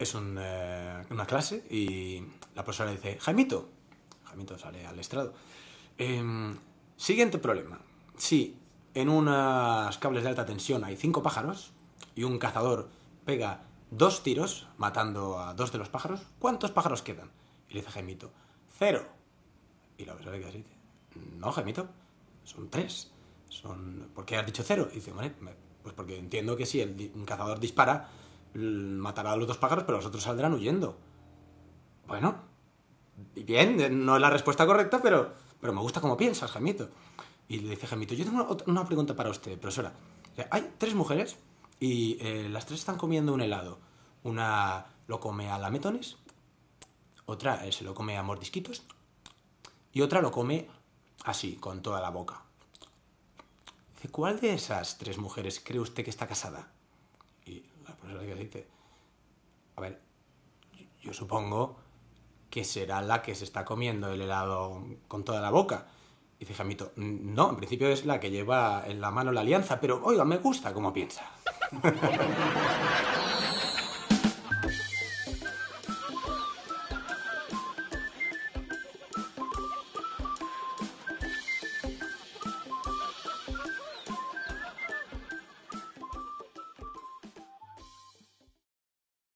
es eh, una clase y la profesora dice, Jaimito, Jaimito sale al estrado, em, siguiente problema, si en unos cables de alta tensión hay cinco pájaros y un cazador pega dos tiros matando a dos de los pájaros, ¿cuántos pájaros quedan? Y le dice Jaimito, cero. Y la profesora le queda no, Jaimito, son tres. Son... ¿Por qué has dicho cero? Y dice, bueno, pues porque entiendo que si el, un cazador dispara, Mm, matará a los dos pájaros, pero los otros saldrán huyendo. Bueno, bien, no es la respuesta correcta, pero, pero me gusta cómo piensas, Jamito. Y le dice Jamito, yo tengo una, pregunta para usted, profesora. Eh, hay tres mujeres y eh, las tres están comiendo un helado. Una lo come a lametones, otra eh, se lo come a mordisquitos y otra lo come así, con toda la boca. ¿cuál de esas tres mujeres cree usted que está casada? a ver, yo supongo que será la que se está comiendo el helado con toda la boca. Y dice Jamito, mm, no, en principio es la que lleva en la mano la alianza, pero oiga, me gusta como piensa.